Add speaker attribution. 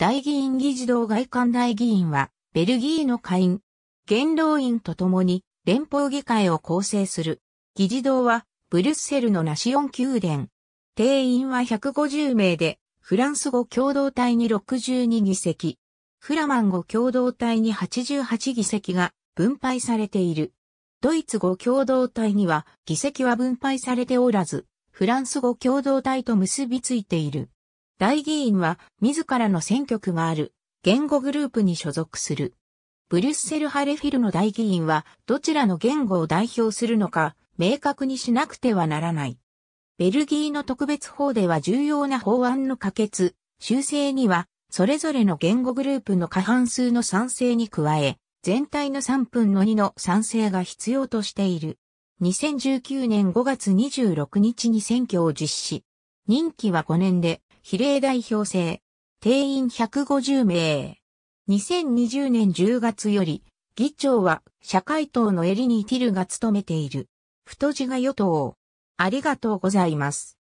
Speaker 1: 大議院議事堂外観大議員は、ベルギーの下院、元老院と共に連邦議会を構成する。議事堂は、ブリュッセルのナシオン宮殿。定員は150名で、フランス語共同体に62議席、フラマン語共同体に88議席が分配されている。ドイツ語共同体には議席は分配されておらず、フランス語共同体と結びついている。大議員は自らの選挙区がある言語グループに所属する。ブリュッセル・ハレフィルの大議員はどちらの言語を代表するのか明確にしなくてはならない。ベルギーの特別法では重要な法案の可決、修正にはそれぞれの言語グループの過半数の賛成に加え、全体の3分の2の賛成が必要としている。2019年5月26日に選挙を実施。任期は5年で、比例代表制。定員150名。2020年10月より、議長は社会党のエリニー・ティルが務めている。太字が与党。ありがとうござい
Speaker 2: ます。